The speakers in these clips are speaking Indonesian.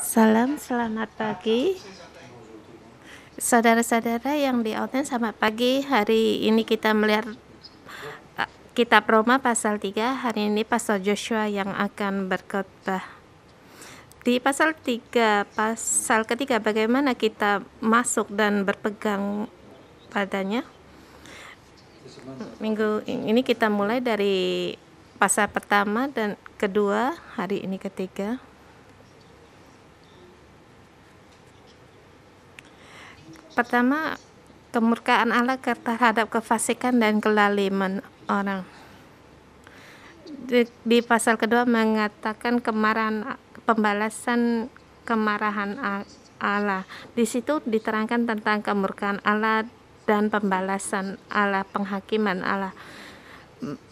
Salam selamat pagi Saudara-saudara yang di Oten selamat pagi Hari ini kita melihat eh, kitab Roma pasal 3 Hari ini pasal Joshua yang akan berkhotbah Di pasal 3 pasal ketiga bagaimana kita masuk dan berpegang padanya Minggu ini kita mulai dari pasal pertama dan kedua hari ini ketiga pertama kemurkaan Allah terhadap kefasikan dan kelaliman orang di, di pasal kedua mengatakan kemarahan pembalasan kemarahan Allah di situ diterangkan tentang kemurkaan Allah dan pembalasan Allah penghakiman Allah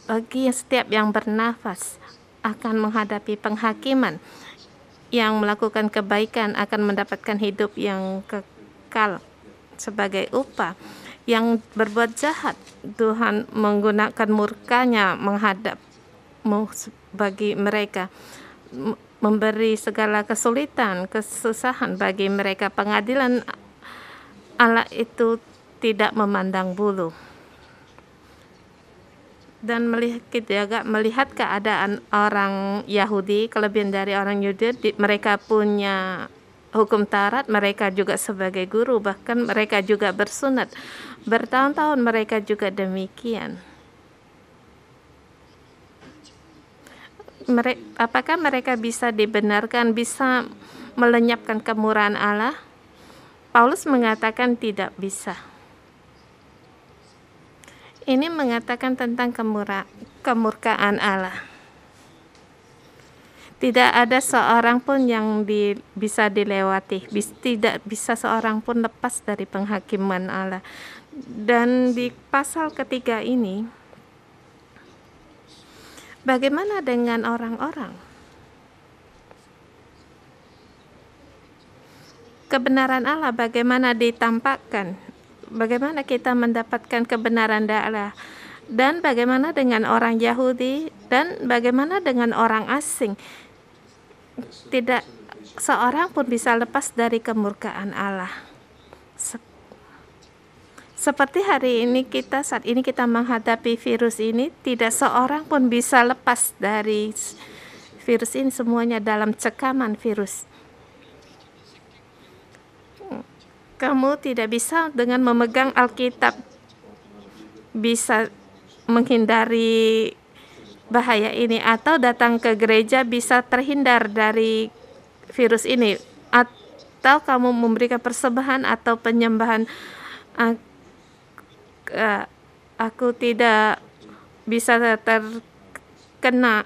bagi setiap yang bernafas akan menghadapi penghakiman yang melakukan kebaikan akan mendapatkan hidup yang kekal sebagai upah yang berbuat jahat Tuhan menggunakan murkanya menghadap bagi mereka memberi segala kesulitan kesusahan bagi mereka pengadilan Allah itu tidak memandang bulu dan melihat juga melihat keadaan orang Yahudi kelebihan dari orang Yahudi mereka punya hukum Taurat mereka juga sebagai guru, bahkan mereka juga bersunat. Bertahun-tahun mereka juga demikian. Mere apakah mereka bisa dibenarkan, bisa melenyapkan kemurahan Allah? Paulus mengatakan tidak bisa. Ini mengatakan tentang kemurah, kemurkaan Allah tidak ada seorang pun yang di, bisa dilewati bis, tidak bisa seorang pun lepas dari penghakiman Allah dan di pasal ketiga ini bagaimana dengan orang-orang kebenaran Allah bagaimana ditampakkan bagaimana kita mendapatkan kebenaran Allah dan bagaimana dengan orang Yahudi dan bagaimana dengan orang asing tidak seorang pun bisa lepas dari kemurkaan Allah. Seperti hari ini kita saat ini kita menghadapi virus ini, tidak seorang pun bisa lepas dari virus ini semuanya dalam cekaman virus. Kamu tidak bisa dengan memegang Alkitab bisa menghindari bahaya ini atau datang ke gereja bisa terhindar dari virus ini atau kamu memberikan persembahan atau penyembahan ah, ah, aku tidak bisa terkena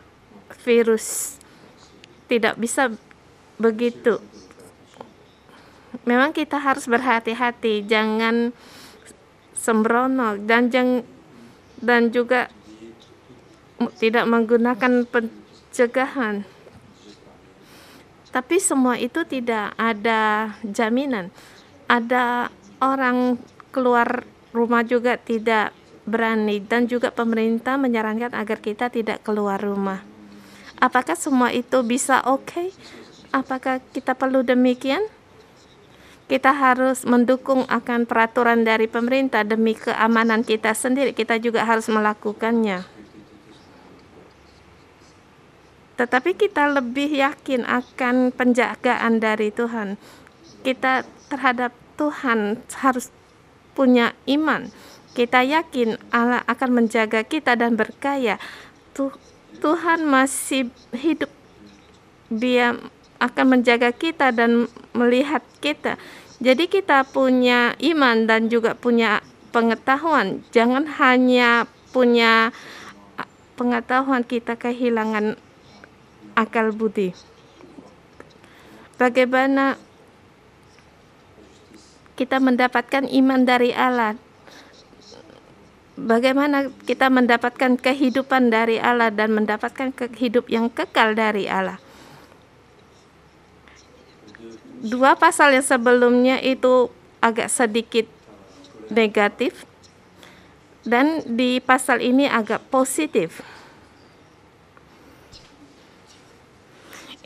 virus tidak bisa begitu memang kita harus berhati-hati jangan sembrono dan jangan dan juga tidak menggunakan pencegahan. Tapi semua itu tidak ada jaminan. Ada orang keluar rumah juga tidak berani dan juga pemerintah menyarankan agar kita tidak keluar rumah. Apakah semua itu bisa oke? Okay? Apakah kita perlu demikian? kita harus mendukung akan peraturan dari pemerintah demi keamanan kita sendiri. Kita juga harus melakukannya tetapi kita lebih yakin akan penjagaan dari Tuhan. Kita terhadap Tuhan harus punya iman. Kita yakin Allah akan menjaga kita dan berkaya. Tuh, Tuhan masih hidup. Dia akan menjaga kita dan melihat kita. Jadi kita punya iman dan juga punya pengetahuan. Jangan hanya punya pengetahuan kita kehilangan akal budi. Bagaimana kita mendapatkan iman dari Allah? Bagaimana kita mendapatkan kehidupan dari Allah dan mendapatkan kehidup yang kekal dari Allah? Dua pasal yang sebelumnya itu agak sedikit negatif dan di pasal ini agak positif.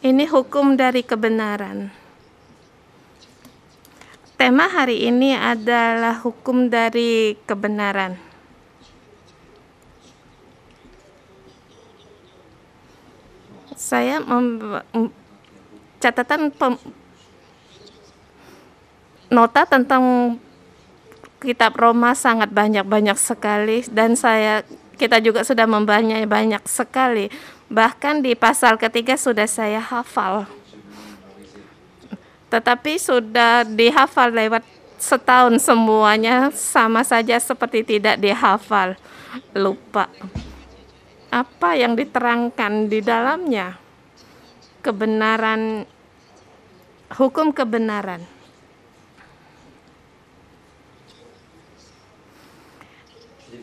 Ini hukum dari kebenaran. Tema hari ini adalah hukum dari kebenaran. Saya catatan nota tentang kitab Roma sangat banyak-banyak sekali dan saya kita juga sudah membahasnya banyak sekali Bahkan di pasal ketiga sudah saya hafal. Tetapi sudah dihafal lewat setahun semuanya sama saja seperti tidak dihafal. Lupa. Apa yang diterangkan di dalamnya? Kebenaran hukum kebenaran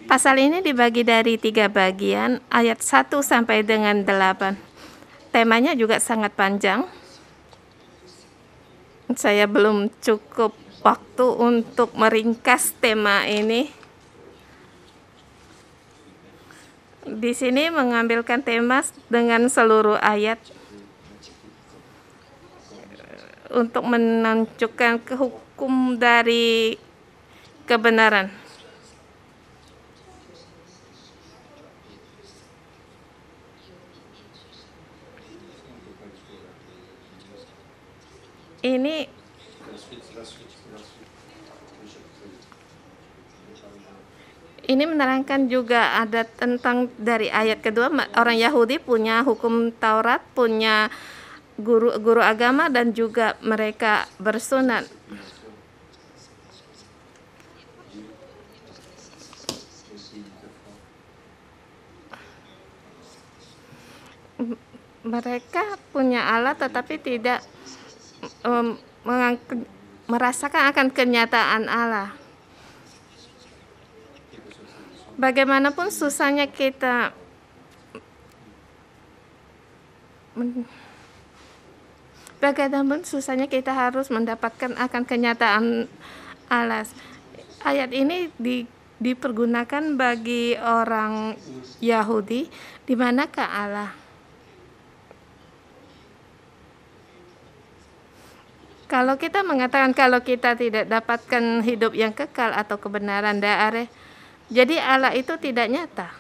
Pasal ini dibagi dari tiga bagian, ayat 1 sampai dengan 8. Temanya juga sangat panjang. Saya belum cukup waktu untuk meringkas tema ini. Di sini mengambilkan tema dengan seluruh ayat untuk menunjukkan kehukum dari kebenaran. ini ini menerangkan juga ada tentang dari ayat kedua orang Yahudi punya hukum Taurat, punya guru-guru agama dan juga mereka bersunat. Mereka punya alat tetapi tidak um, merasakan akan kenyataan Allah. Bagaimanapun susahnya kita bagaimanapun susahnya kita harus mendapatkan akan kenyataan alas Ayat ini di, dipergunakan bagi orang Yahudi di manakah Allah? Kalau kita mengatakan kalau kita tidak dapatkan hidup yang kekal atau kebenaran daare, jadi Allah itu tidak nyata.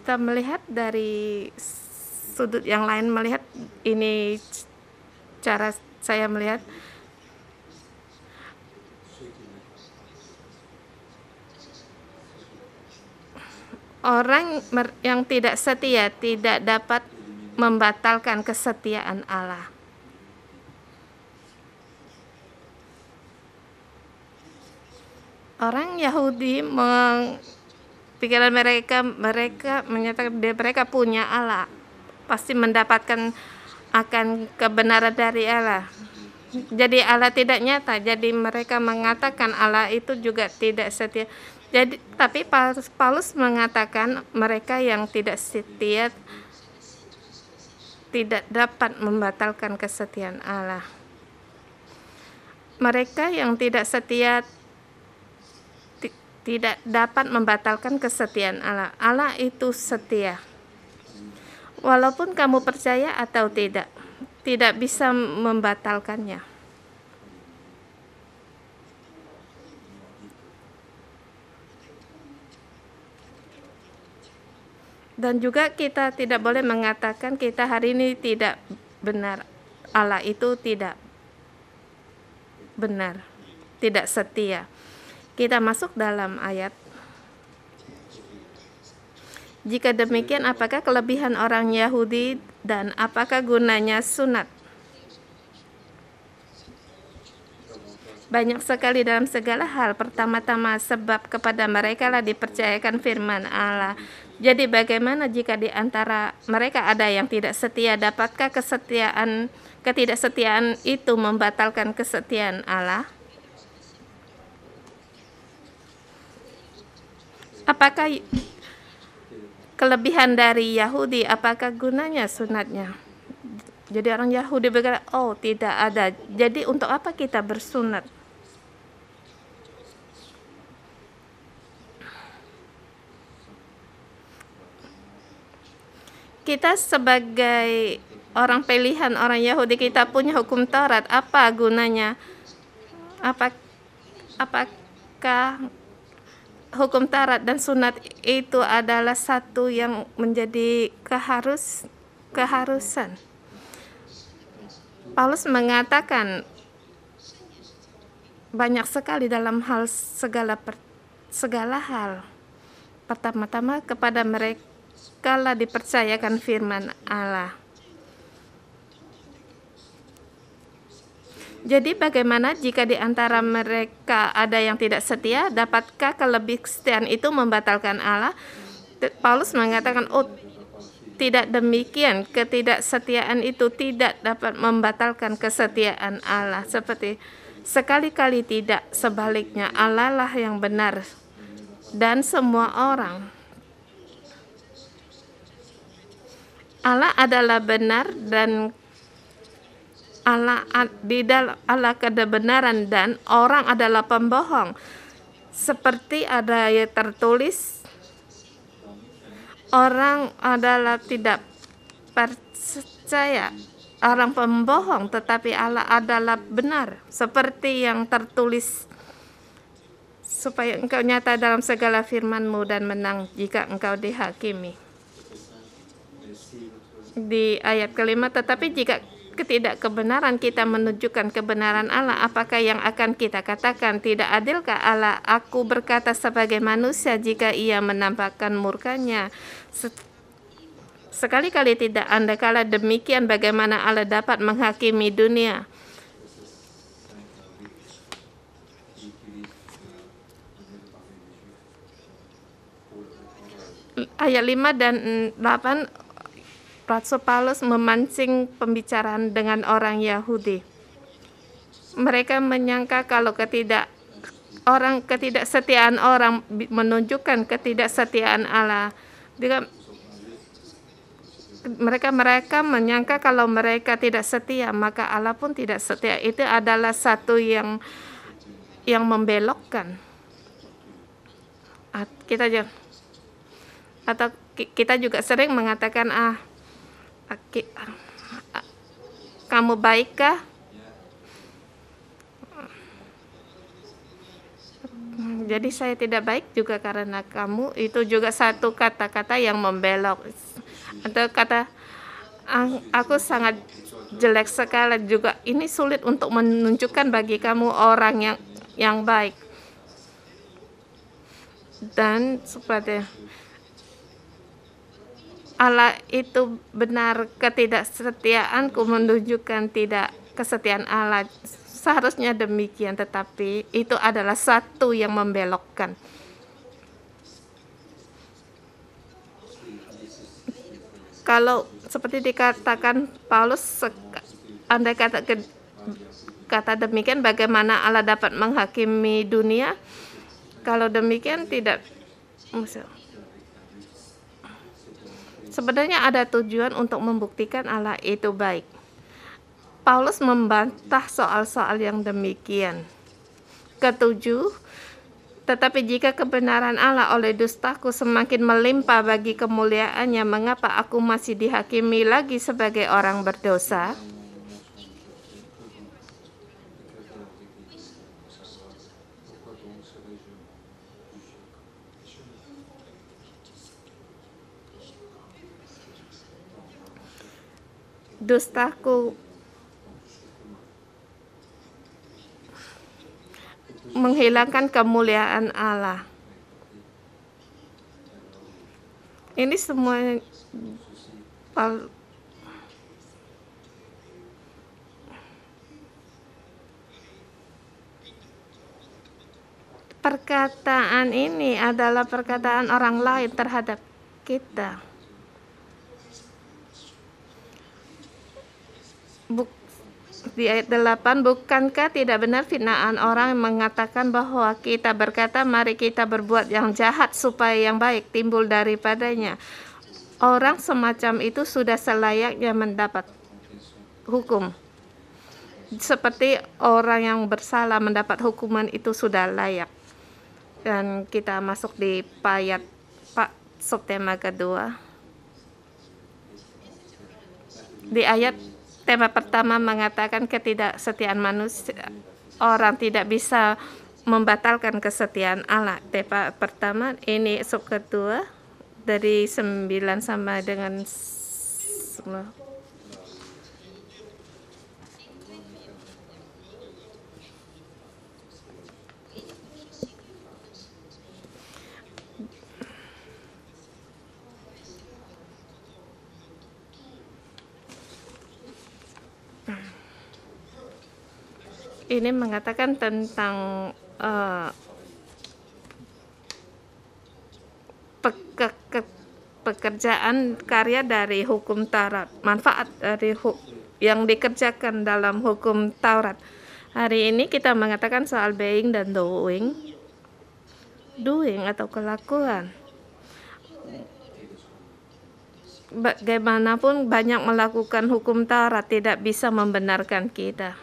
Kita melihat dari sudut yang lain melihat ini cara saya melihat orang yang tidak setia tidak dapat membatalkan kesetiaan Allah. Orang Yahudi meng, pikiran mereka mereka menyatakan mereka punya Allah pasti mendapatkan akan kebenaran dari Allah. Jadi Allah tidak nyata. Jadi mereka mengatakan Allah itu juga tidak setia. Jadi tapi Paulus, Paulus mengatakan mereka yang tidak setia tidak dapat membatalkan kesetiaan Allah. Mereka yang tidak setia tidak dapat membatalkan kesetiaan Allah. Allah itu setia. Walaupun kamu percaya atau tidak, tidak bisa membatalkannya. Dan juga kita tidak boleh mengatakan kita hari ini tidak benar. Allah itu tidak benar, tidak setia. Kita masuk dalam ayat jika demikian, apakah kelebihan orang Yahudi dan apakah gunanya sunat? Banyak sekali dalam segala hal. Pertama-tama, sebab kepada mereka lah dipercayakan firman Allah. Jadi bagaimana jika di antara mereka ada yang tidak setia? Dapatkah kesetiaan ketidaksetiaan itu membatalkan kesetiaan Allah? Apakah kelebihan dari Yahudi? Apakah gunanya sunatnya? Jadi orang Yahudi berkata, oh tidak ada. Jadi untuk apa kita bersunat? kita sebagai orang pilihan orang Yahudi kita punya hukum Taurat apa gunanya apa apakah hukum Taurat dan sunat itu adalah satu yang menjadi keharus keharusan Paulus mengatakan banyak sekali dalam hal segala per, segala hal pertama-tama kepada mereka kala dipercayakan firman Allah. Jadi bagaimana jika di antara mereka ada yang tidak setia, dapatkah kelebih setiaan itu membatalkan Allah? Paulus mengatakan, oh tidak demikian, ketidaksetiaan itu tidak dapat membatalkan kesetiaan Allah. Seperti sekali-kali tidak, sebaliknya Allah lah yang benar dan semua orang Allah adalah benar dan Allah di dalam Allah kebenaran dan orang adalah pembohong. Seperti ada yang tertulis orang adalah tidak percaya orang pembohong tetapi Allah adalah benar seperti yang tertulis supaya engkau nyata dalam segala firmanmu dan menang jika engkau dihakimi di ayat kelima tetapi jika ketidakkebenaran kita menunjukkan kebenaran Allah apakah yang akan kita katakan tidak adilkah Allah aku berkata sebagai manusia jika ia menampakkan murkanya sekali-kali tidak anda kala demikian bagaimana Allah dapat menghakimi dunia ayat 5 dan 8 Rasul Paulus memancing pembicaraan dengan orang Yahudi. Mereka menyangka kalau ketidak orang ketidaksetiaan orang menunjukkan ketidaksetiaan Allah. Dengan mereka mereka menyangka kalau mereka tidak setia maka Allah pun tidak setia itu adalah satu yang yang membelokkan kita jangan atau kita juga sering mengatakan ah Aki, kamu baikkah? Jadi saya tidak baik juga karena kamu itu juga satu kata-kata yang membelok atau kata ah, aku sangat jelek sekali juga ini sulit untuk menunjukkan bagi kamu orang yang yang baik dan seperti Allah itu benar ketidaksetiaanku menunjukkan tidak kesetiaan Allah seharusnya demikian tetapi itu adalah satu yang membelokkan kalau seperti dikatakan Paulus andai kata kata demikian bagaimana Allah dapat menghakimi dunia kalau demikian tidak musuh Sebenarnya ada tujuan untuk membuktikan Allah itu baik. Paulus membantah soal-soal yang demikian. Ketujuh, tetapi jika kebenaran Allah oleh dustaku semakin melimpah bagi kemuliaannya, mengapa aku masih dihakimi lagi sebagai orang berdosa? dustaku menghilangkan kemuliaan Allah. Ini semua perkataan ini adalah perkataan orang lain terhadap kita. buk, di ayat 8 bukankah tidak benar fitnaan orang mengatakan bahwa kita berkata mari kita berbuat yang jahat supaya yang baik timbul daripadanya orang semacam itu sudah selayaknya mendapat hukum seperti orang yang bersalah mendapat hukuman itu sudah layak dan kita masuk di payat pak subtema kedua di ayat tema pertama mengatakan ketidaksetiaan manusia orang tidak bisa membatalkan kesetiaan Allah. Tema pertama ini sub kedua dari 9 sama dengan 10. ini mengatakan tentang uh, pekerjaan karya dari hukum Taurat, manfaat dari yang dikerjakan dalam hukum Taurat. Hari ini kita mengatakan soal being dan doing. Doing atau kelakuan. Bagaimanapun banyak melakukan hukum Taurat tidak bisa membenarkan kita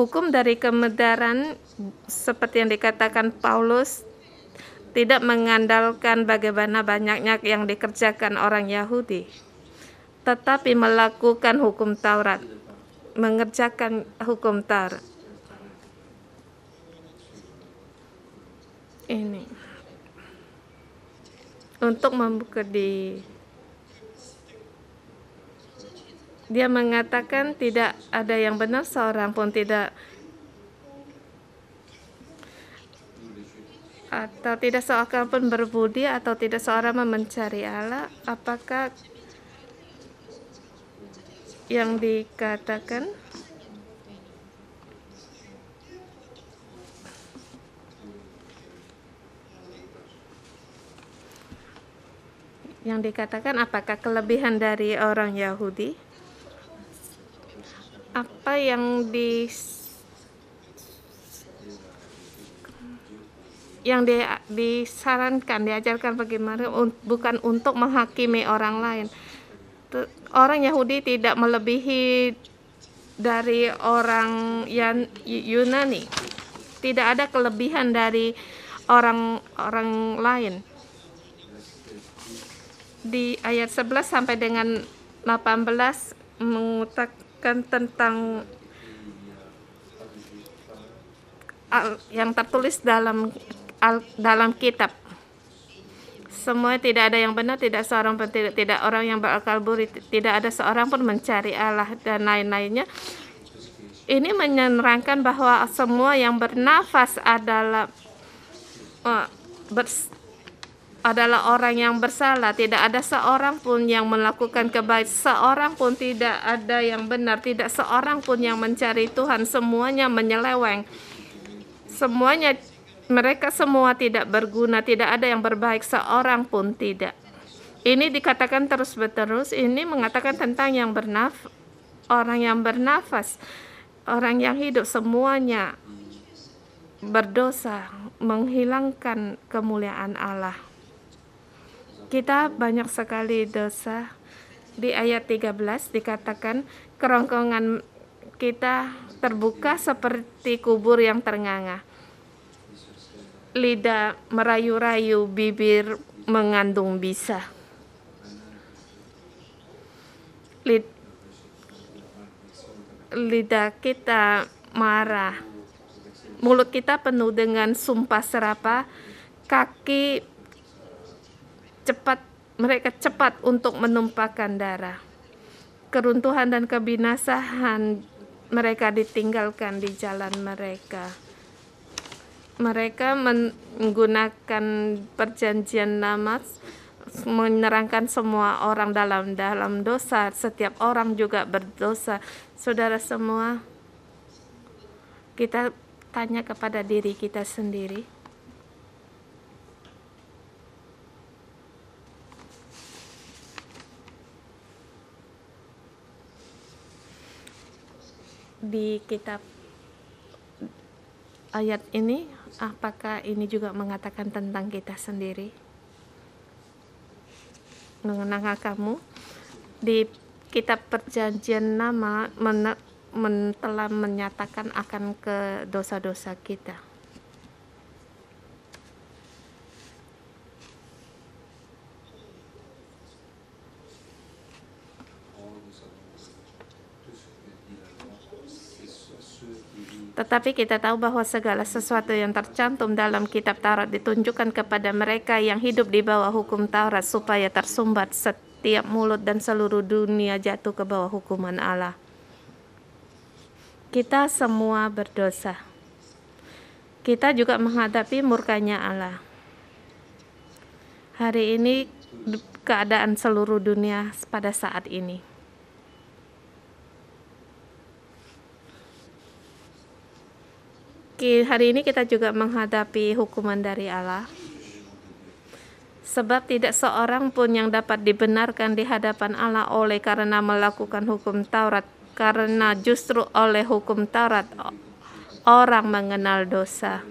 Hukum dari kemudaran seperti yang dikatakan Paulus tidak mengandalkan bagaimana banyaknya yang dikerjakan orang Yahudi, tetapi melakukan hukum Taurat, mengerjakan hukum Taurat. Ini untuk membuka di Dia mengatakan tidak ada yang benar seorang pun tidak atau tidak seorang pun berbudi atau tidak seorang mencari Allah apakah yang dikatakan yang dikatakan apakah kelebihan dari orang Yahudi apa yang di yang di, disarankan diajarkan bagaimana un, bukan untuk menghakimi orang lain orang Yahudi tidak melebihi dari orang Yan, Yunani tidak ada kelebihan dari orang-orang lain di ayat 11 sampai dengan 18 mengutak kan tentang yang tertulis dalam dalam kitab semua tidak ada yang benar tidak seorang pun tidak, tidak orang yang berakal buri tidak ada seorang pun mencari Allah dan lain-lainnya ini menyerangkan bahwa semua yang bernafas adalah uh, bers, adalah orang yang bersalah. Tidak ada seorang pun yang melakukan kebaik seorang pun tidak ada yang benar, tidak seorang pun yang mencari Tuhan. Semuanya menyeleweng. Semuanya mereka semua tidak berguna, tidak ada yang berbaik seorang pun tidak. Ini dikatakan terus berterus, ini mengatakan tentang yang bernaf orang yang bernafas, orang yang hidup semuanya berdosa, menghilangkan kemuliaan Allah kita banyak sekali dosa. Di ayat 13 dikatakan kerongkongan kita terbuka seperti kubur yang ternganga. Lidah merayu-rayu, bibir mengandung bisa. Lid, lidah kita marah. Mulut kita penuh dengan sumpah serapa. Kaki cepat mereka cepat untuk menumpahkan darah. Keruntuhan dan kebinasaan mereka ditinggalkan di jalan mereka. Mereka menggunakan perjanjian namas menerangkan semua orang dalam dalam dosa. Setiap orang juga berdosa. Saudara semua, kita tanya kepada diri kita sendiri di kitab ayat ini apakah ini juga mengatakan tentang kita sendiri mengenangkan kamu di kitab perjanjian nama men, telah menyatakan akan ke dosa-dosa kita Tetapi kita tahu bahwa segala sesuatu yang tercantum dalam kitab Taurat ditunjukkan kepada mereka yang hidup di bawah hukum Taurat supaya tersumbat setiap mulut dan seluruh dunia jatuh ke bawah hukuman Allah. Kita semua berdosa. Kita juga menghadapi murkanya Allah. Hari ini keadaan seluruh dunia pada saat ini. hari ini kita juga menghadapi hukuman dari Allah. Sebab tidak seorang pun yang dapat dibenarkan di hadapan Allah oleh karena melakukan hukum Taurat, karena justru oleh hukum Taurat orang mengenal dosa.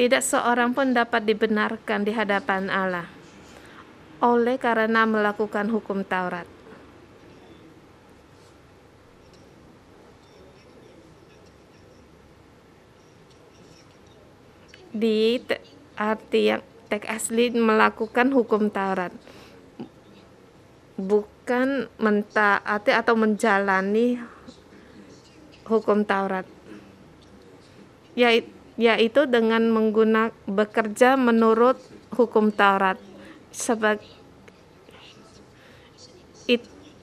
Tidak seorang pun dapat dibenarkan di hadapan Allah oleh karena melakukan hukum Taurat. di arti yang tek asli melakukan hukum Taurat bukan mentaati atau menjalani hukum Taurat yaitu ya dengan menggunakan bekerja menurut hukum Taurat sebagai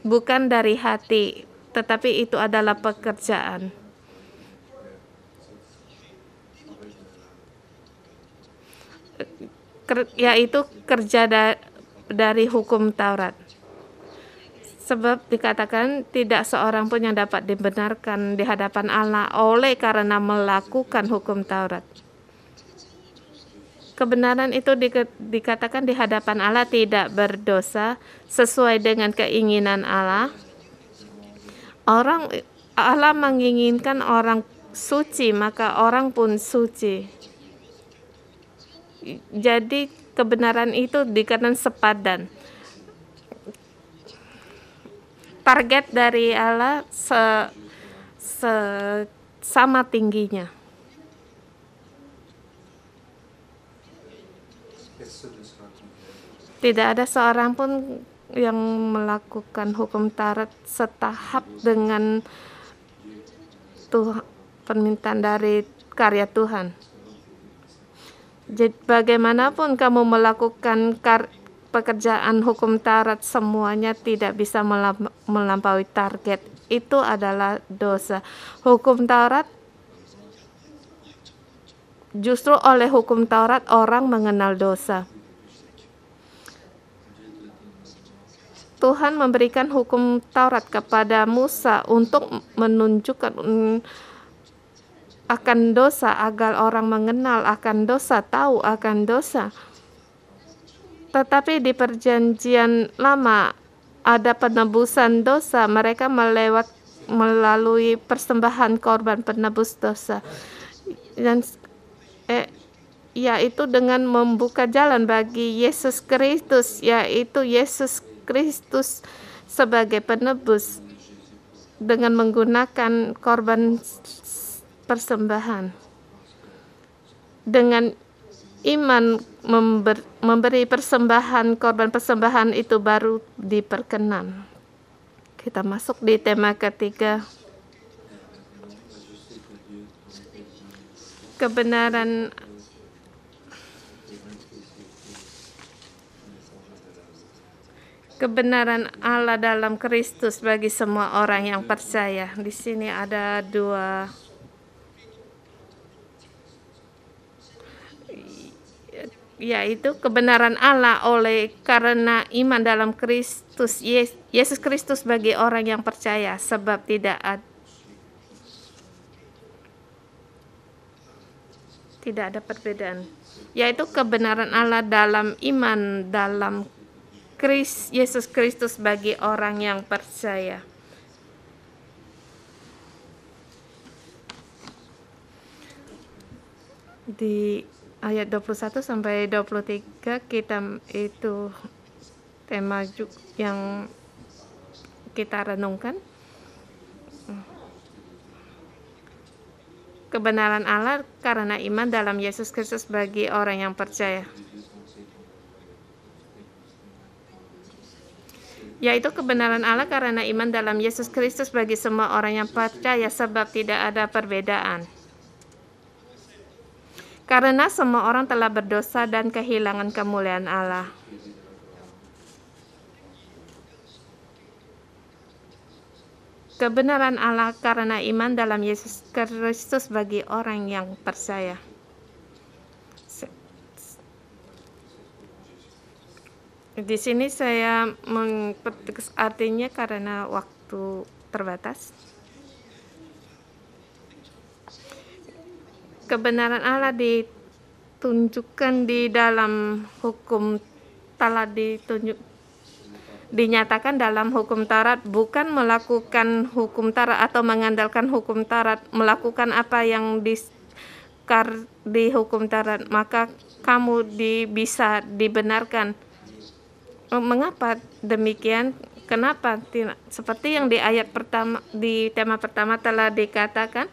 bukan dari hati tetapi itu adalah pekerjaan ker, yaitu kerja da, dari hukum Taurat. Sebab dikatakan tidak seorang pun yang dapat dibenarkan di hadapan Allah oleh karena melakukan hukum Taurat. Kebenaran itu di, dikatakan di hadapan Allah tidak berdosa sesuai dengan keinginan Allah. Orang Allah menginginkan orang suci, maka orang pun suci jadi kebenaran itu dikenan sepadan. Target dari Allah se, se sama tingginya. Tidak ada seorang pun yang melakukan hukum tarat setahap dengan Tuhan, permintaan dari karya Tuhan. Jadi bagaimanapun kamu melakukan kar pekerjaan hukum tarat semuanya tidak bisa melampaui target. Itu adalah dosa. Hukum Taurat justru oleh hukum Taurat orang mengenal dosa. Tuhan memberikan hukum Taurat kepada Musa untuk menunjukkan akan dosa agar orang mengenal akan dosa, tahu akan dosa. Tetapi di perjanjian lama ada penebusan dosa, mereka melewat melalui persembahan korban penebus dosa. Dan eh, yaitu dengan membuka jalan bagi Yesus Kristus, yaitu Yesus Kristus sebagai penebus dengan menggunakan korban persembahan dengan iman member, memberi persembahan korban persembahan itu baru diperkenan kita masuk di tema ketiga kebenaran kebenaran Allah dalam Kristus bagi semua orang yang percaya. Di sini ada dua yaitu kebenaran Allah oleh karena iman dalam Kristus Yesus Kristus bagi orang yang percaya sebab tidak ada tidak ada perbedaan yaitu kebenaran Allah dalam iman dalam Kristus Yesus Kristus bagi orang yang percaya di ayat 21 sampai 23 kita itu tema yang kita renungkan kebenaran Allah karena iman dalam Yesus Kristus bagi orang yang percaya yaitu kebenaran Allah karena iman dalam Yesus Kristus bagi semua orang yang percaya sebab tidak ada perbedaan karena semua orang telah berdosa dan kehilangan kemuliaan Allah. Kebenaran Allah karena iman dalam Yesus Kristus bagi orang yang percaya. Di sini saya artinya karena waktu terbatas. kebenaran Allah ditunjukkan di dalam hukum telah ditunjuk dinyatakan dalam hukum Taurat bukan melakukan hukum Taurat atau mengandalkan hukum Taurat melakukan apa yang di kar, di hukum Taurat maka kamu di, bisa dibenarkan oh, mengapa demikian kenapa seperti yang di ayat pertama di tema pertama telah dikatakan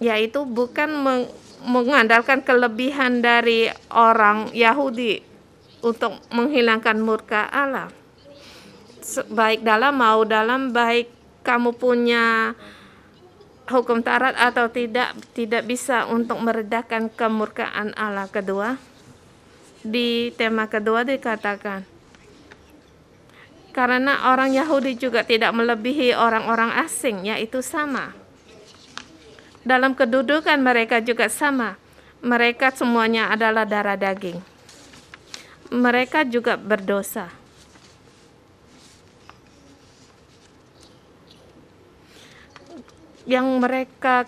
yaitu bukan meng mengandalkan kelebihan dari orang Yahudi untuk menghilangkan murka Allah baik dalam mau dalam baik kamu punya hukum tarat atau tidak tidak bisa untuk meredakan kemurkaan Allah kedua di tema kedua dikatakan karena orang Yahudi juga tidak melebihi orang-orang asing yaitu sama dalam kedudukan mereka juga sama. Mereka semuanya adalah darah daging. Mereka juga berdosa. Yang mereka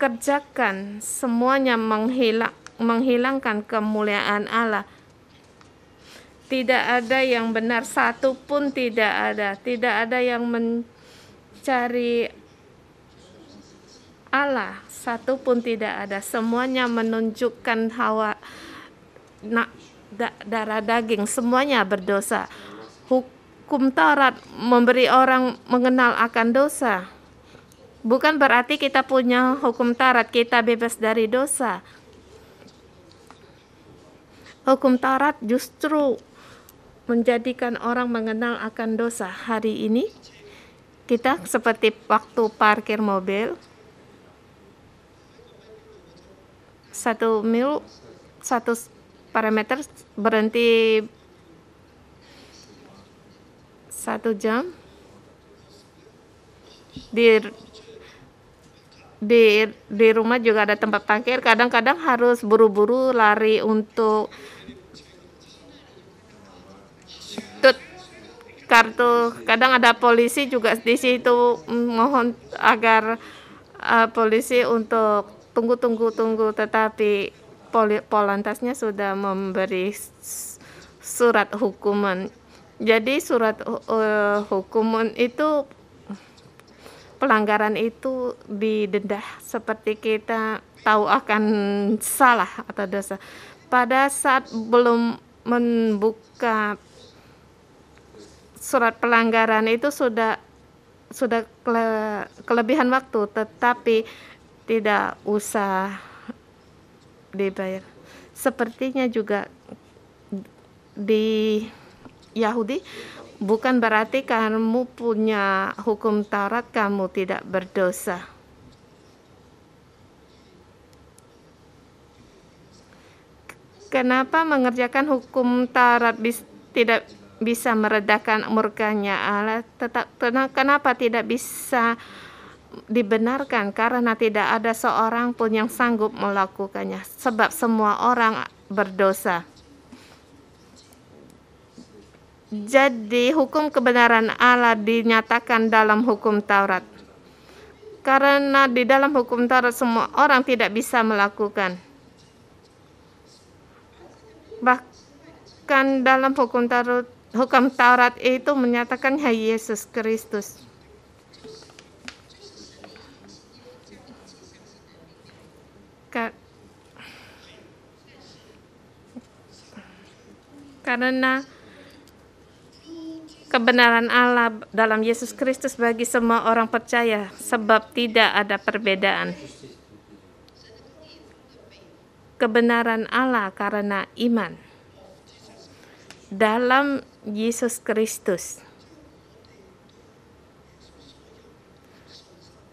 kerjakan semuanya menghilang, menghilangkan kemuliaan Allah. Tidak ada yang benar, satu pun tidak ada. Tidak ada yang mencari Allah satu pun tidak ada semuanya menunjukkan hawa na, da, darah daging semuanya berdosa hukum Taurat memberi orang mengenal akan dosa bukan berarti kita punya hukum Taurat kita bebas dari dosa hukum Taurat justru menjadikan orang mengenal akan dosa hari ini kita seperti waktu parkir mobil satu mil satu parameter berhenti satu jam di di di rumah juga ada tempat parkir kadang-kadang harus buru-buru lari untuk tut kartu kadang ada polisi juga di situ mohon agar uh, polisi untuk tunggu tunggu tunggu tetapi Poli, Polantasnya sudah memberi surat hukuman. Jadi surat uh, hukuman itu pelanggaran itu didenda seperti kita tahu akan salah atau dosa. Pada saat belum membuka surat pelanggaran itu sudah sudah kele, kelebihan waktu, tetapi tidak usah dibayar sepertinya juga di Yahudi bukan berarti kamu punya hukum Taurat kamu tidak berdosa kenapa mengerjakan hukum Taurat bis, tidak bisa meredakan murkanya Allah tetap kenapa tidak bisa dibenarkan karena tidak ada seorang pun yang sanggup melakukannya sebab semua orang berdosa. Jadi hukum kebenaran Allah dinyatakan dalam hukum Taurat. Karena di dalam hukum Taurat semua orang tidak bisa melakukan. Bahkan dalam hukum Taurat, hukum Taurat itu menyatakan Yesus Kristus Ka karena kebenaran Allah dalam Yesus Kristus bagi semua orang percaya, sebab tidak ada perbedaan. Kebenaran Allah karena iman dalam Yesus Kristus,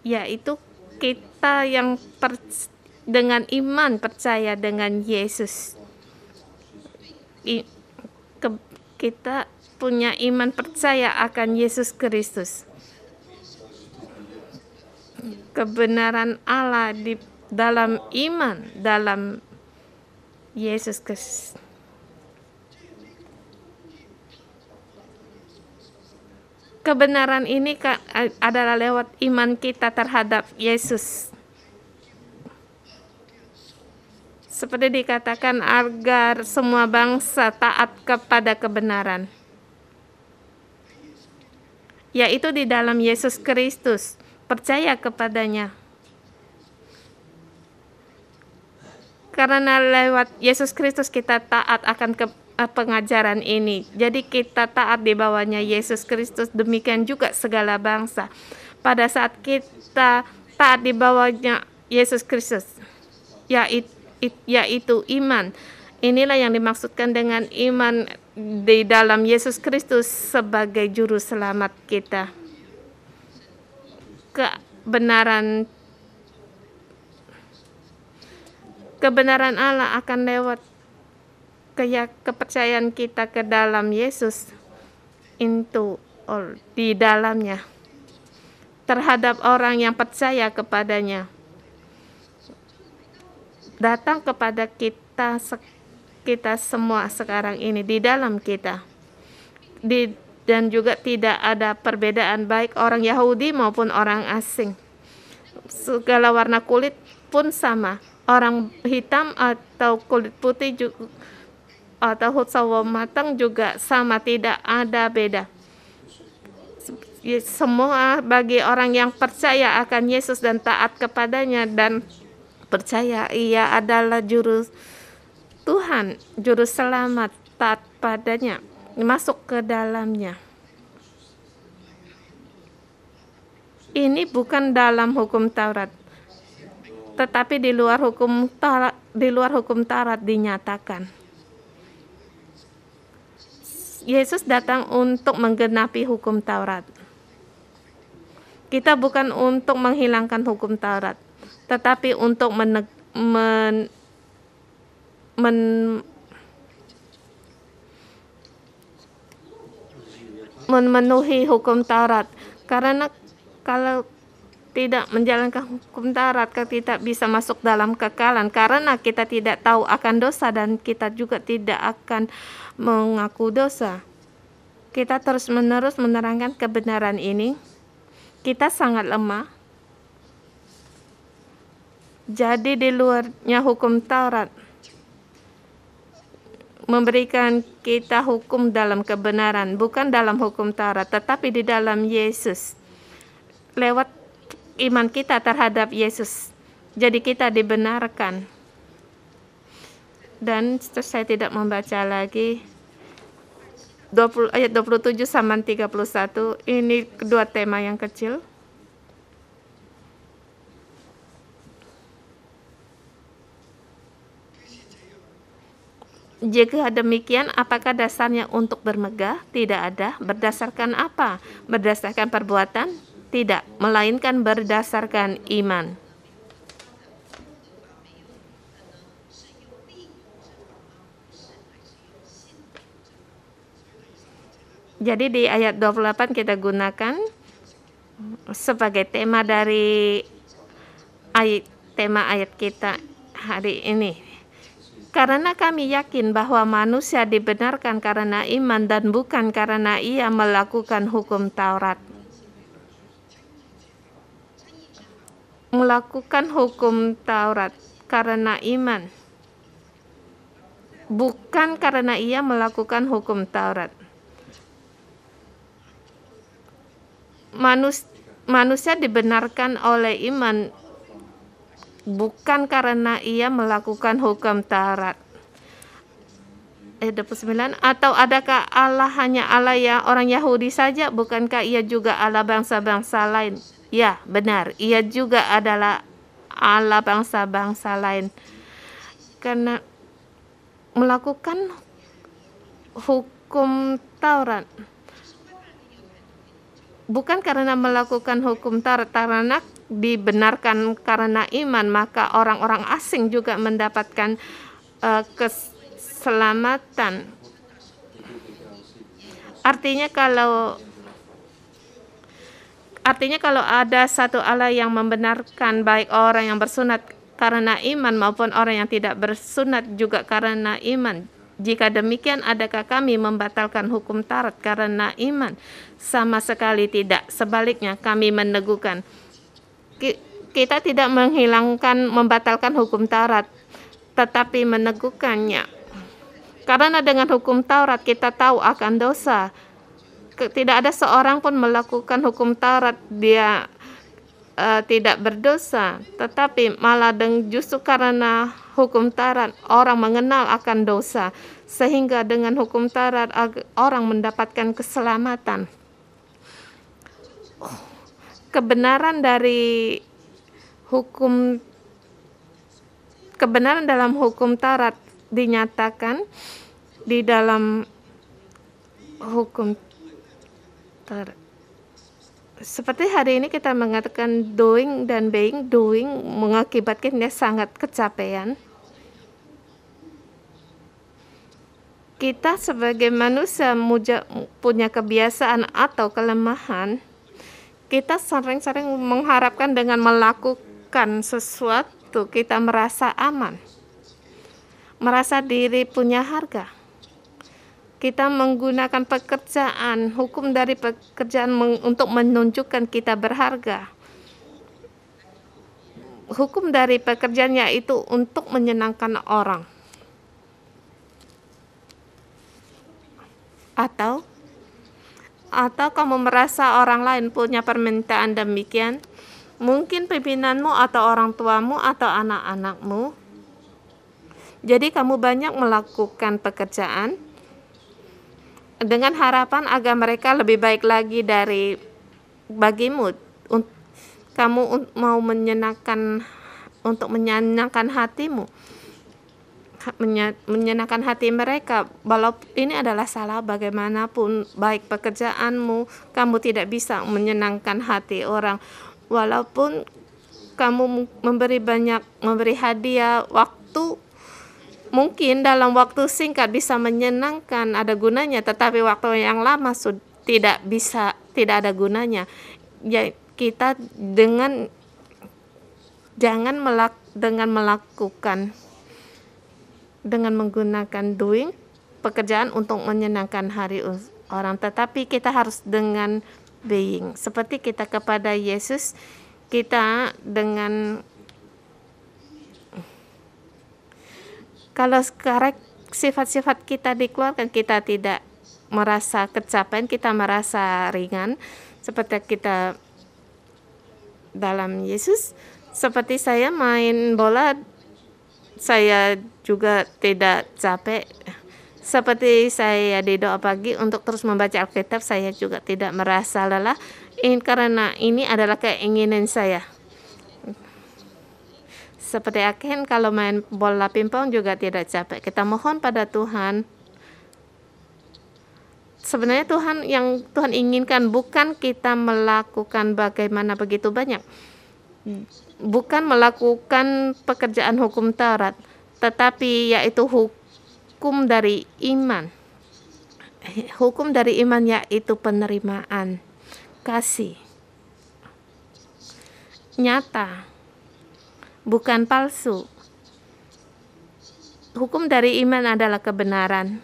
yaitu kita yang percaya dengan iman percaya dengan Yesus. I, ke, kita punya iman percaya akan Yesus Kristus. Kebenaran Allah di dalam iman dalam Yesus Kristus. kebenaran ini adalah lewat iman kita terhadap Yesus. Seperti dikatakan agar semua bangsa taat kepada kebenaran. Yaitu di dalam Yesus Kristus, percaya kepadanya. Karena lewat Yesus Kristus kita taat akan ke eh, pengajaran ini. Jadi kita taat di bawahnya Yesus Kristus, demikian juga segala bangsa. Pada saat kita taat di bawahnya Yesus Kristus, yaitu yaitu iman. Inilah yang dimaksudkan dengan iman di dalam Yesus Kristus sebagai juru selamat kita. Kebenaran kebenaran Allah akan lewat ke, kepercayaan kita ke dalam Yesus into di dalamnya terhadap orang yang percaya kepadanya datang kepada kita kita semua sekarang ini di dalam kita. Di dan juga tidak ada perbedaan baik orang Yahudi maupun orang asing. Segala warna kulit pun sama. Orang hitam atau kulit putih juga, atau hutsawa matang juga sama, tidak ada beda. Semua bagi orang yang percaya akan Yesus dan taat kepadanya dan Percaya ia adalah jurus Tuhan, jurus selamat, taat padanya, masuk ke dalamnya. Ini bukan dalam hukum Taurat, tetapi di luar hukum Taurat, di luar hukum Taurat dinyatakan. Yesus datang untuk menggenapi hukum Taurat. Kita bukan untuk menghilangkan hukum Taurat, tetapi untuk meneg, men, men memenuhi hukum Taurat karena kalau tidak menjalankan hukum Taurat kita tidak bisa masuk dalam kekalan karena kita tidak tahu akan dosa dan kita juga tidak akan mengaku dosa kita terus-menerus menerangkan kebenaran ini kita sangat lemah jadi di luarnya hukum Taurat memberikan kita hukum dalam kebenaran, bukan dalam hukum Taurat, tetapi di dalam Yesus. Lewat iman kita terhadap Yesus. Jadi kita dibenarkan. Dan saya tidak membaca lagi 20, ayat 27 sama 31. Ini kedua tema yang kecil. Jika demikian, apakah dasarnya untuk bermegah? Tidak ada. Berdasarkan apa? Berdasarkan perbuatan? Tidak, melainkan berdasarkan iman. Jadi di ayat 28 kita gunakan sebagai tema dari ayat tema ayat kita hari ini karena kami yakin bahwa manusia dibenarkan karena iman dan bukan karena ia melakukan hukum Taurat. Melakukan hukum Taurat karena iman, bukan karena ia melakukan hukum Taurat. Manus, manusia dibenarkan oleh iman bukan karena ia melakukan hukum Taurat. Eh, 29 atau adakah Allah hanya Allah ya orang Yahudi saja bukankah ia juga Allah bangsa-bangsa lain ya benar ia juga adalah Allah bangsa-bangsa lain karena melakukan hukum Taurat bukan karena melakukan hukum Taurat karena dibenarkan karena iman, maka orang-orang asing juga mendapatkan uh, keselamatan. Artinya kalau artinya kalau ada satu Allah yang membenarkan baik orang yang bersunat karena iman maupun orang yang tidak bersunat juga karena iman. Jika demikian, adakah kami membatalkan hukum tarat karena iman? Sama sekali tidak. Sebaliknya, kami meneguhkan kita tidak menghilangkan membatalkan hukum Taurat, tetapi meneguhkannya. Karena dengan hukum Taurat kita tahu akan dosa. Tidak ada seorang pun melakukan hukum Taurat dia uh, tidak berdosa, tetapi malah dengan justru karena hukum Taurat orang mengenal akan dosa, sehingga dengan hukum Taurat orang mendapatkan keselamatan. Oh kebenaran dari hukum kebenaran dalam hukum Taurat dinyatakan di dalam hukum Taurat. Seperti hari ini kita mengatakan doing dan being, doing mengakibatkan dia sangat kecapean. Kita sebagai manusia punya kebiasaan atau kelemahan kita sering-sering mengharapkan dengan melakukan sesuatu kita merasa aman merasa diri punya harga kita menggunakan pekerjaan hukum dari pekerjaan meng, untuk menunjukkan kita berharga hukum dari pekerjaan yaitu untuk menyenangkan orang atau atau kamu merasa orang lain punya permintaan demikian, mungkin pimpinanmu atau orang tuamu atau anak-anakmu. Jadi kamu banyak melakukan pekerjaan dengan harapan agar mereka lebih baik lagi dari bagimu. Kamu mau menyenangkan untuk menyenangkan hatimu menyenangkan hati mereka. Walau ini adalah salah bagaimanapun, baik pekerjaanmu, kamu tidak bisa menyenangkan hati orang. Walaupun kamu memberi banyak, memberi hadiah, waktu mungkin dalam waktu singkat bisa menyenangkan, ada gunanya, tetapi waktu yang lama sudah tidak bisa, tidak ada gunanya. Ya, kita dengan jangan melak, dengan melakukan dengan menggunakan doing pekerjaan untuk menyenangkan hari orang tetapi kita harus dengan being seperti kita kepada Yesus kita dengan kalau sekarang sifat-sifat kita dikeluarkan kita tidak merasa kecapean kita merasa ringan seperti kita dalam Yesus seperti saya main bola saya juga tidak capek. Seperti saya di doa pagi untuk terus membaca Alkitab, saya juga tidak merasa lelah. Ini karena ini adalah keinginan saya. Seperti akhirnya kalau main bola pingpong juga tidak capek. Kita mohon pada Tuhan sebenarnya Tuhan yang Tuhan inginkan bukan kita melakukan bagaimana begitu banyak hmm. bukan melakukan pekerjaan hukum Taurat tetapi yaitu hukum dari iman. Hukum dari iman yaitu penerimaan kasih nyata, bukan palsu. Hukum dari iman adalah kebenaran.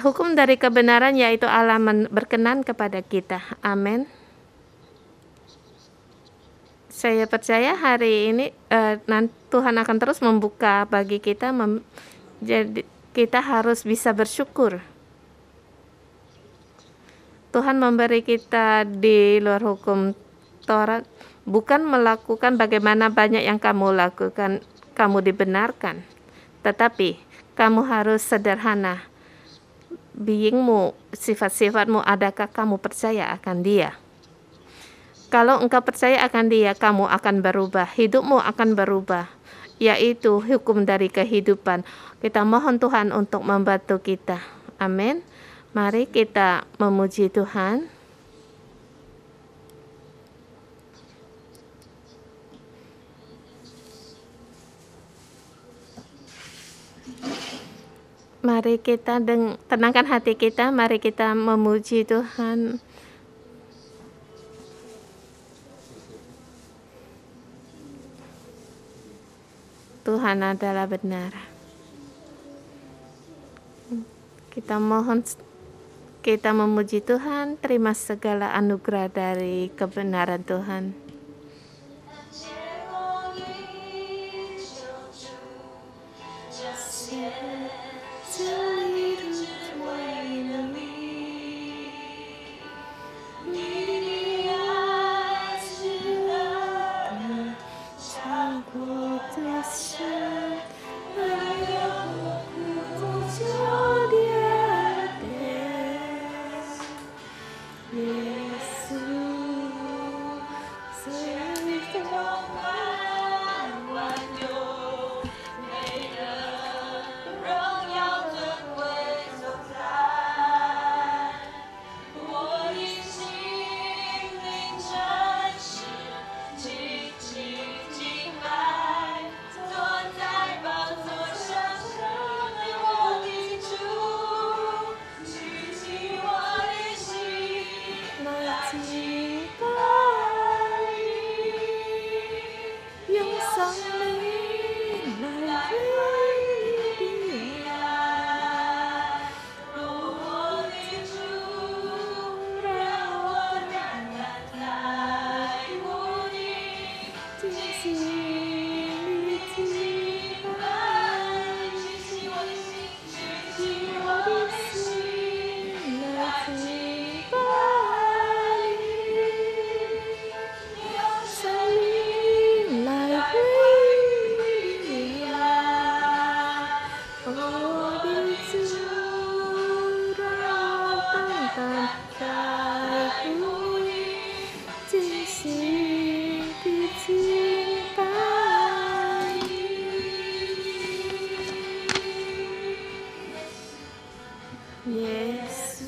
Hukum dari kebenaran yaitu Allah berkenan kepada kita. Amin saya percaya hari ini uh, Tuhan akan terus membuka bagi kita mem jadi kita harus bisa bersyukur. Tuhan memberi kita di luar hukum Taurat bukan melakukan bagaimana banyak yang kamu lakukan kamu dibenarkan, tetapi kamu harus sederhana. Beingmu, sifat-sifatmu, adakah kamu percaya akan Dia? Kalau engkau percaya akan Dia, kamu akan berubah, hidupmu akan berubah, yaitu hukum dari kehidupan. Kita mohon Tuhan untuk membantu kita. Amin. Mari kita memuji Tuhan. Mari kita tenangkan hati kita, mari kita memuji Tuhan. Tuhan adalah benar. Kita mohon kita memuji Tuhan, terima segala anugerah dari kebenaran Tuhan. Yes.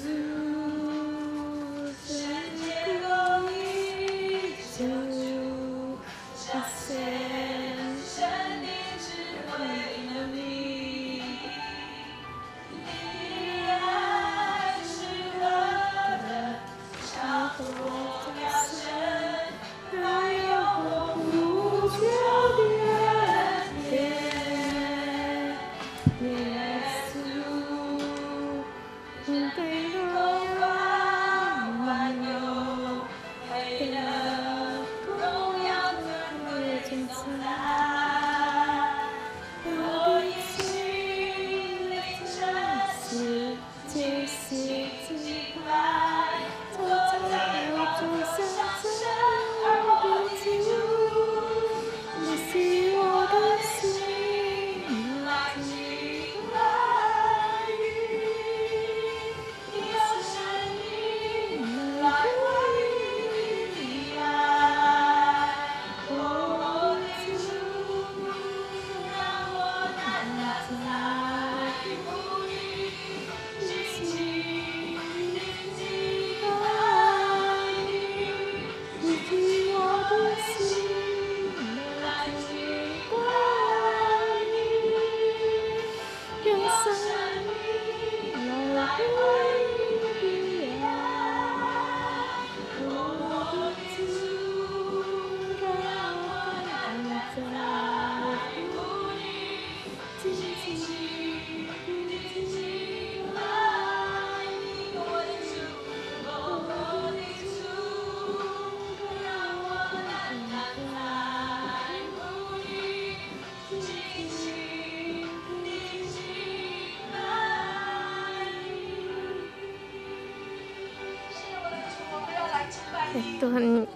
Tuhan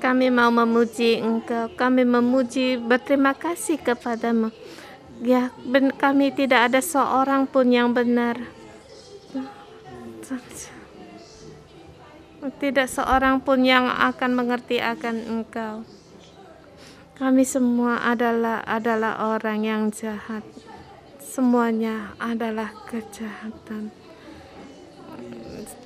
kami mau memuji Engkau kami memuji berterima kasih kepadamu ya ben, kami tidak ada seorang pun yang benar tidak seorang pun yang akan mengerti akan Engkau kami semua adalah adalah orang yang jahat semuanya adalah kejahatan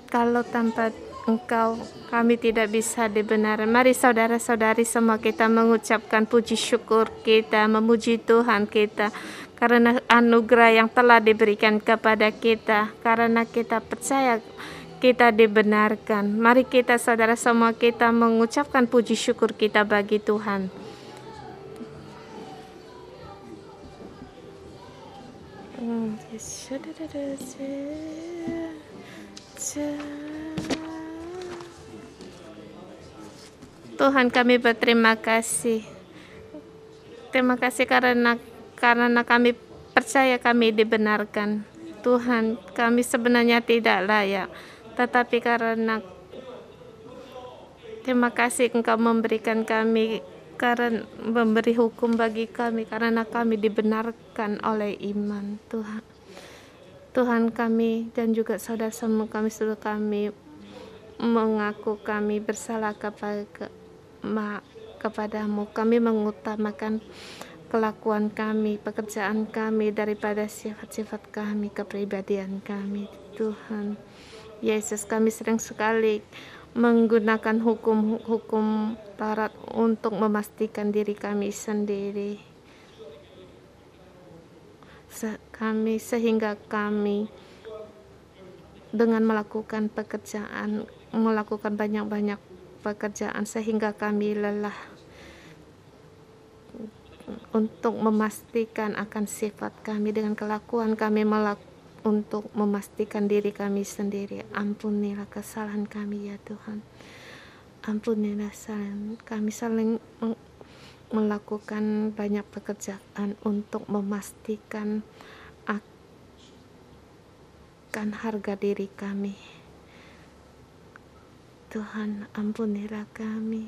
kalau tanpa Engkau kami tidak bisa dibenarkan. Mari saudara-saudari semua kita mengucapkan puji syukur kita, memuji Tuhan kita karena anugerah yang telah diberikan kepada kita karena kita percaya kita dibenarkan. Mari kita saudara semua kita mengucapkan puji syukur kita bagi Tuhan. Hmm, Tuhan kami berterima kasih. Terima kasih karena karena kami percaya kami dibenarkan. Tuhan, kami sebenarnya tidak layak, tetapi karena terima kasih Engkau memberikan kami karena memberi hukum bagi kami karena kami dibenarkan oleh iman Tuhan. Tuhan kami dan juga saudara semua kami seluruh kami mengaku kami bersalah kepada kepadamu kami mengutamakan kelakuan kami, pekerjaan kami daripada sifat-sifat kami, kepribadian kami Tuhan Yesus kami sering sekali menggunakan hukum-hukum barat untuk memastikan diri kami sendiri Se kami sehingga kami dengan melakukan pekerjaan melakukan banyak-banyak pekerjaan sehingga kami lelah untuk memastikan akan sifat kami dengan kelakuan kami melak untuk memastikan diri kami sendiri ampunilah kesalahan kami ya Tuhan ampunilah kesalahan kami saling melakukan banyak pekerjaan untuk memastikan akan harga diri kami Tuhan ampunilah kami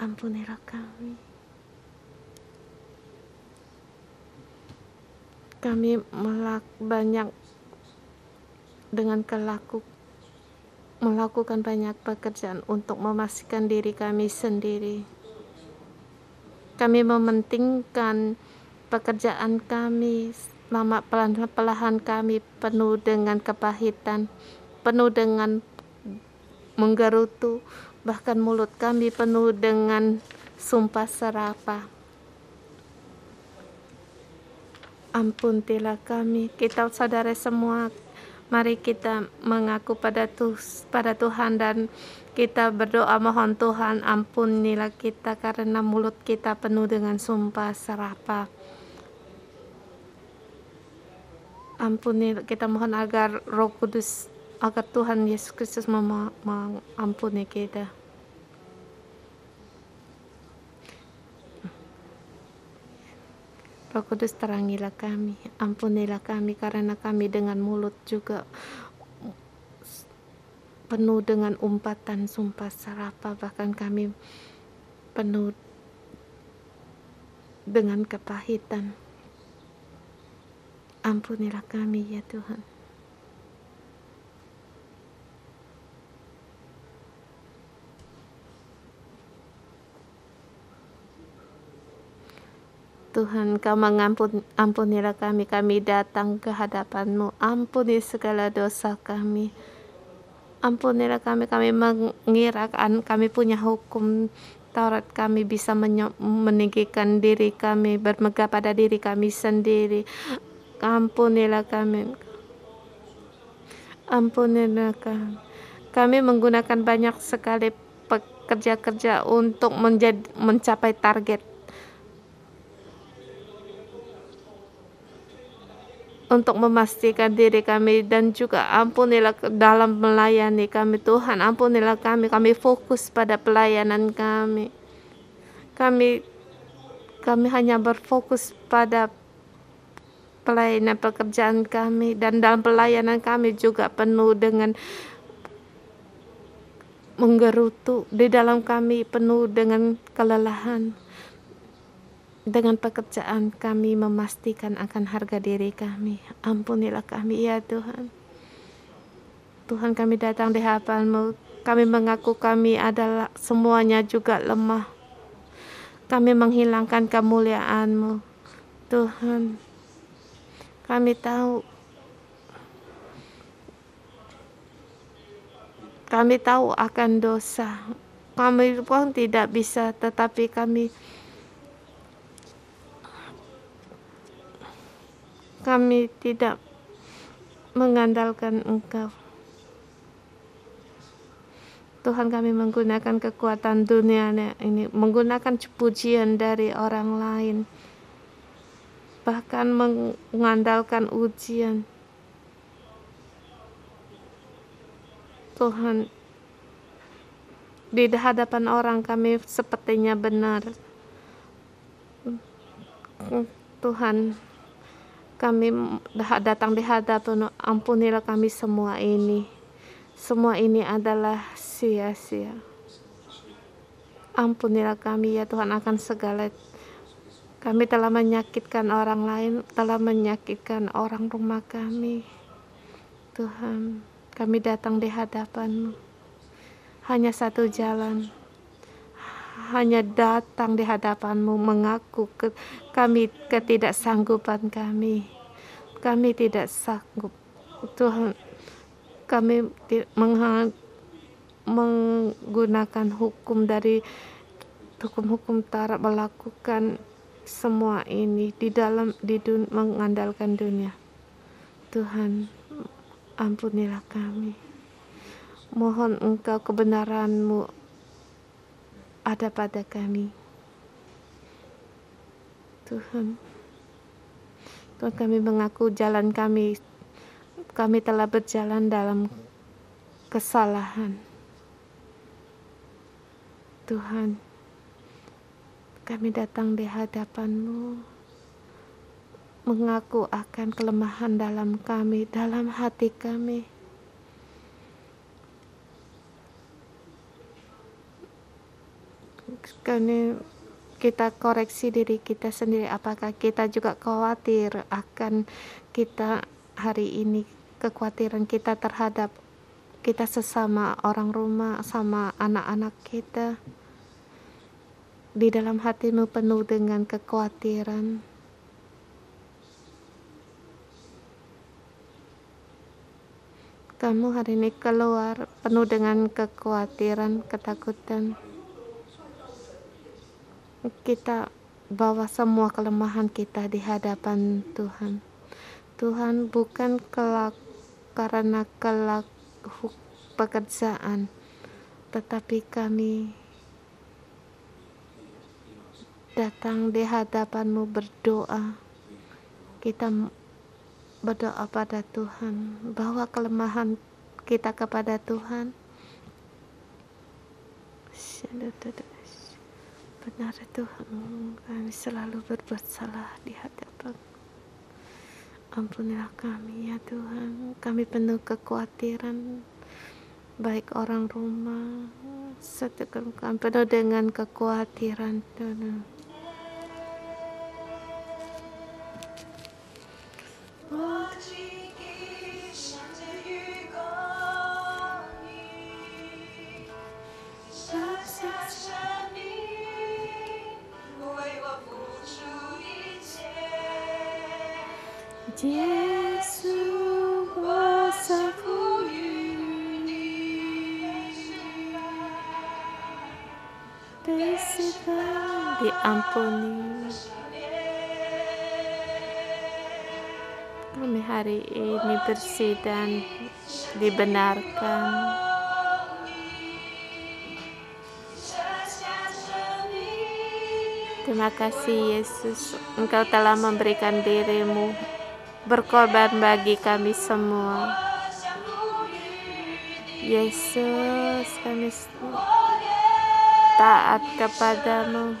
ampunilah kami kami melak banyak dengan kelaku melakukan banyak pekerjaan untuk memastikan diri kami sendiri kami mementingkan pekerjaan kami lama pelan-pelan kami penuh dengan kepahitan penuh dengan menggerutu, bahkan mulut kami penuh dengan sumpah serapah. tilah kami, kita saudara semua, mari kita mengaku pada, Tuh, pada Tuhan dan kita berdoa mohon Tuhan ampun ampunilah kita karena mulut kita penuh dengan sumpah serapah. Ampuni kita mohon agar Roh Kudus agar Tuhan Yesus Kristus mengampuni kita. Roh Kudus terangilah kami, ampunilah kami karena kami dengan mulut juga penuh dengan umpatan sumpah serapa bahkan kami penuh dengan kepahitan. Ampunilah kami ya Tuhan. Tuhan, Kau mengampun ampunilah kami, kami datang ke hadapanMu. Ampuni segala dosa kami. Ampunilah kami, kami mengirakan kami punya hukum Taurat kami bisa meninggikan diri kami, bermegah pada diri kami sendiri. Ampunilah kami. Ampunilah kami. Kami menggunakan banyak sekali kerja-kerja untuk mencapai target untuk memastikan diri kami dan juga ampunilah dalam melayani kami Tuhan ampunilah kami kami fokus pada pelayanan kami kami kami hanya berfokus pada pelayanan pekerjaan kami dan dalam pelayanan kami juga penuh dengan menggerutu di dalam kami penuh dengan kelelahan dengan pekerjaan kami memastikan akan harga diri kami. Ampunilah kami ya Tuhan. Tuhan kami datang di hadapanmu. Kami mengaku kami adalah semuanya juga lemah. Kami menghilangkan kemuliaanmu. Tuhan, kami tahu kami tahu akan dosa. Kami pun tidak bisa, tetapi kami kami tidak mengandalkan Engkau. Tuhan kami menggunakan kekuatan dunia ini, menggunakan pujian dari orang lain, bahkan mengandalkan ujian. Tuhan, di hadapan orang kami sepertinya benar. Tuhan, kami datang di hadapan ampunilah kami semua ini semua ini adalah sia-sia ampunilah kami ya Tuhan akan segala kami telah menyakitkan orang lain telah menyakitkan orang rumah kami Tuhan kami datang di hadapanmu hanya satu jalan hanya datang di hadapanmu mengaku ke kami ketidaksanggupan kami. Kami tidak sanggup. Tuhan, kami menggunakan hukum dari hukum-hukum Taurat melakukan semua ini di dalam di dun, mengandalkan dunia. Tuhan, ampunilah kami. Mohon Engkau kebenaranmu ada pada kami. Tuhan, Tuhan kami mengaku jalan kami, kami telah berjalan dalam kesalahan. Tuhan, kami datang di hadapanmu mengaku akan kelemahan dalam kami, dalam hati kami. kita koreksi diri kita sendiri apakah kita juga khawatir akan kita hari ini kekhawatiran kita terhadap kita sesama orang rumah sama anak-anak kita di dalam hatimu penuh dengan kekhawatiran kamu hari ini keluar penuh dengan kekhawatiran ketakutan kita bawa semua kelemahan kita di hadapan Tuhan. Tuhan bukan kelak karena kelak pekerjaan, tetapi kami datang di hadapanmu berdoa. Kita berdoa pada Tuhan, bahwa kelemahan kita kepada Tuhan. Shalom benar Tuhan kami selalu berbuat salah di hadapan ampunilah kami ya Tuhan kami penuh kekhawatiran baik orang rumah satu kami penuh dengan kekhawatiran Tuhan diampuni. Kami hari ini bersih dan dibenarkan. Terima kasih Yesus, Engkau telah memberikan dirimu berkorban bagi kami semua. Yesus, kami taat kepadamu.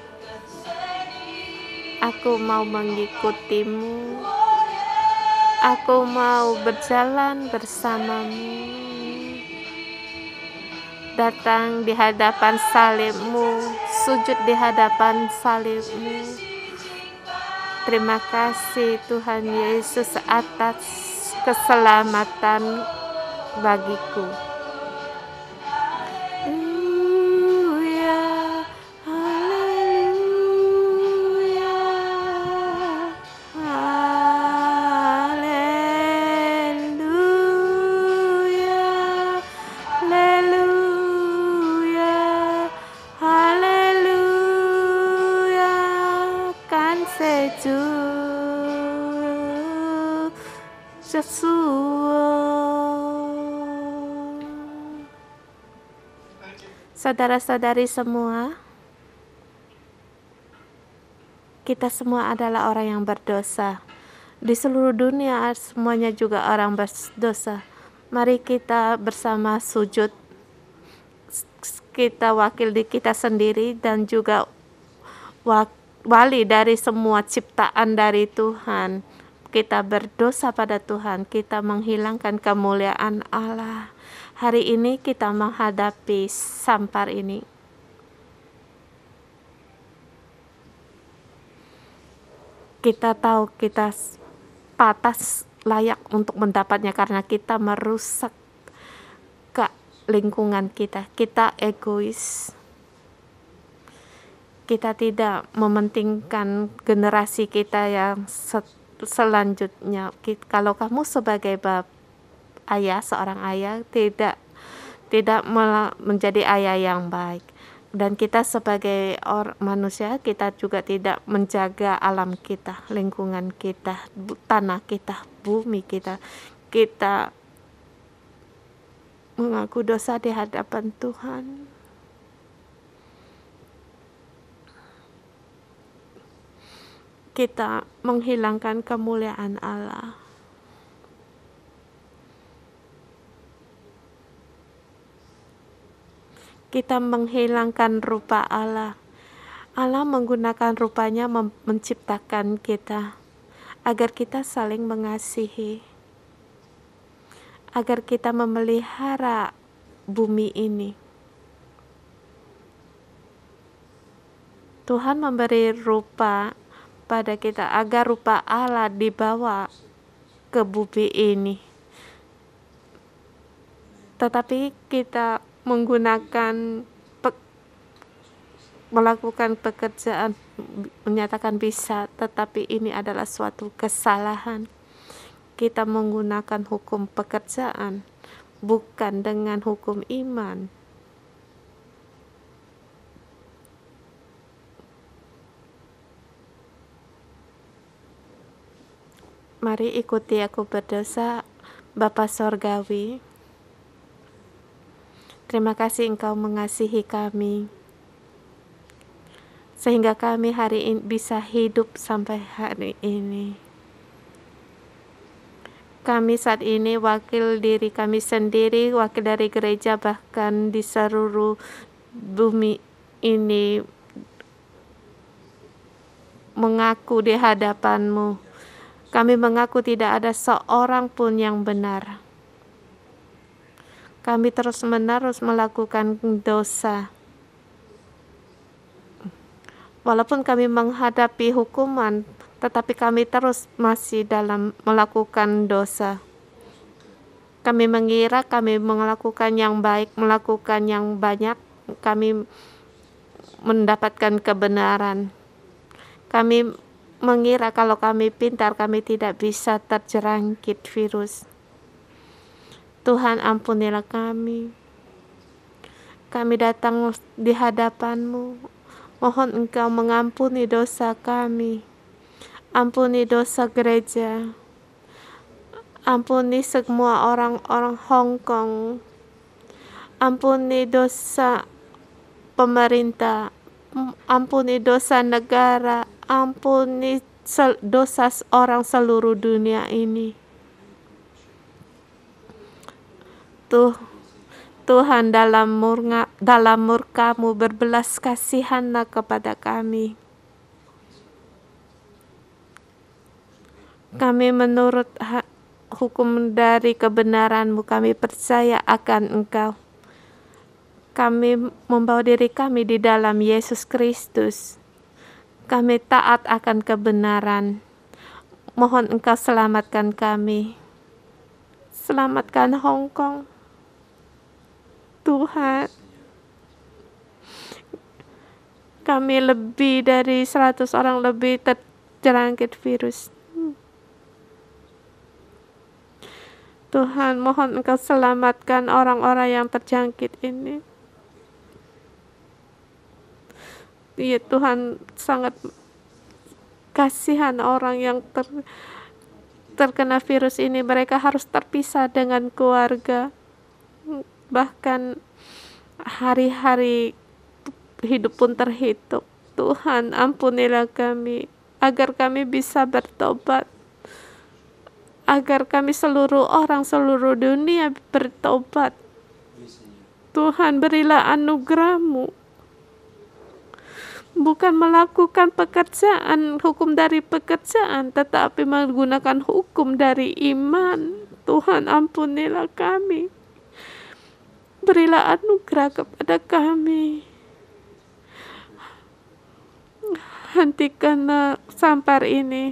Aku mau mengikutimu. Aku mau berjalan bersamamu. Datang di hadapan salibmu, sujud di hadapan salibmu Terima kasih Tuhan Yesus atas keselamatan bagiku. Saudara-saudari semua, kita semua adalah orang yang berdosa. Di seluruh dunia semuanya juga orang berdosa. Mari kita bersama sujud kita wakil di kita sendiri dan juga wali dari semua ciptaan dari Tuhan. Kita berdosa pada Tuhan, kita menghilangkan kemuliaan Allah hari ini kita menghadapi sampar ini. Kita tahu kita patas layak untuk mendapatnya karena kita merusak ke lingkungan kita. Kita egois. Kita tidak mementingkan generasi kita yang selanjutnya. Kalau kamu sebagai bapak ayah seorang ayah tidak tidak menjadi ayah yang baik dan kita sebagai orang manusia kita juga tidak menjaga alam kita, lingkungan kita, tanah kita, bumi kita. Kita mengaku dosa di hadapan Tuhan. Kita menghilangkan kemuliaan Allah. kita menghilangkan rupa Allah. Allah menggunakan rupanya menciptakan kita agar kita saling mengasihi, agar kita memelihara bumi ini. Tuhan memberi rupa pada kita agar rupa Allah dibawa ke bumi ini. Tetapi kita menggunakan pe melakukan pekerjaan menyatakan bisa tetapi ini adalah suatu kesalahan kita menggunakan hukum pekerjaan bukan dengan hukum iman Mari ikuti aku berdosa bapak Sorgawi Terima kasih Engkau mengasihi kami, sehingga kami hari ini bisa hidup sampai hari ini. Kami saat ini wakil diri kami sendiri, wakil dari gereja, bahkan di seluruh bumi ini mengaku di hadapanmu. Kami mengaku tidak ada seorang pun yang benar kami terus-menerus melakukan dosa. Walaupun kami menghadapi hukuman, tetapi kami terus masih dalam melakukan dosa. Kami mengira kami melakukan yang baik, melakukan yang banyak, kami mendapatkan kebenaran. Kami mengira kalau kami pintar, kami tidak bisa terjerangkit virus. Tuhan ampunilah kami. Kami datang di hadapanmu. Mohon engkau mengampuni dosa kami. Ampuni dosa gereja. Ampuni semua orang-orang Hong Kong. Ampuni dosa pemerintah. Ampuni dosa negara. Ampuni dosa orang seluruh dunia ini tuh Tuhan dalam murka dalam murkamu berbelas kasihanlah kepada kami. Kami menurut hukum dari kebenaranmu kami percaya akan engkau. Kami membawa diri kami di dalam Yesus Kristus. Kami taat akan kebenaran. Mohon engkau selamatkan kami. Selamatkan Hong Kong. Tuhan kami lebih dari 100 orang lebih terjangkit virus Tuhan mohon engkau selamatkan orang-orang yang terjangkit ini ya Tuhan sangat kasihan orang yang ter, terkena virus ini mereka harus terpisah dengan keluarga bahkan hari-hari hidup pun terhitung. Tuhan, ampunilah kami agar kami bisa bertobat. Agar kami seluruh orang seluruh dunia bertobat. Tuhan, berilah anugerahmu bukan melakukan pekerjaan hukum dari pekerjaan tetapi menggunakan hukum dari iman Tuhan ampunilah kami berilah anugerah kepada kami. Hentikanlah sampar ini.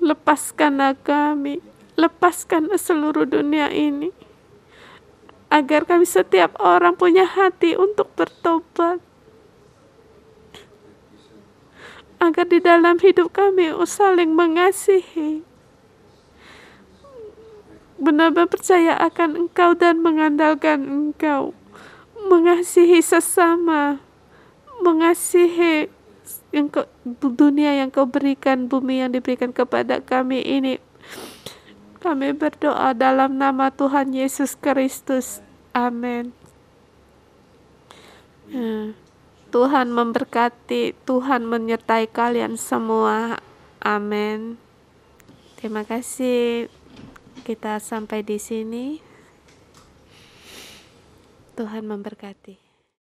Lepaskanlah kami. Lepaskan seluruh dunia ini. Agar kami setiap orang punya hati untuk bertobat. Agar di dalam hidup kami saling mengasihi benar-benar percaya akan Engkau dan mengandalkan Engkau, mengasihi sesama, mengasihi yang kau, dunia yang Kau berikan, bumi yang diberikan kepada kami ini. Kami berdoa dalam nama Tuhan Yesus Kristus. Amin. Hmm. Tuhan memberkati, Tuhan menyertai kalian semua. Amin. Terima kasih kita sampai di sini. Tuhan memberkati.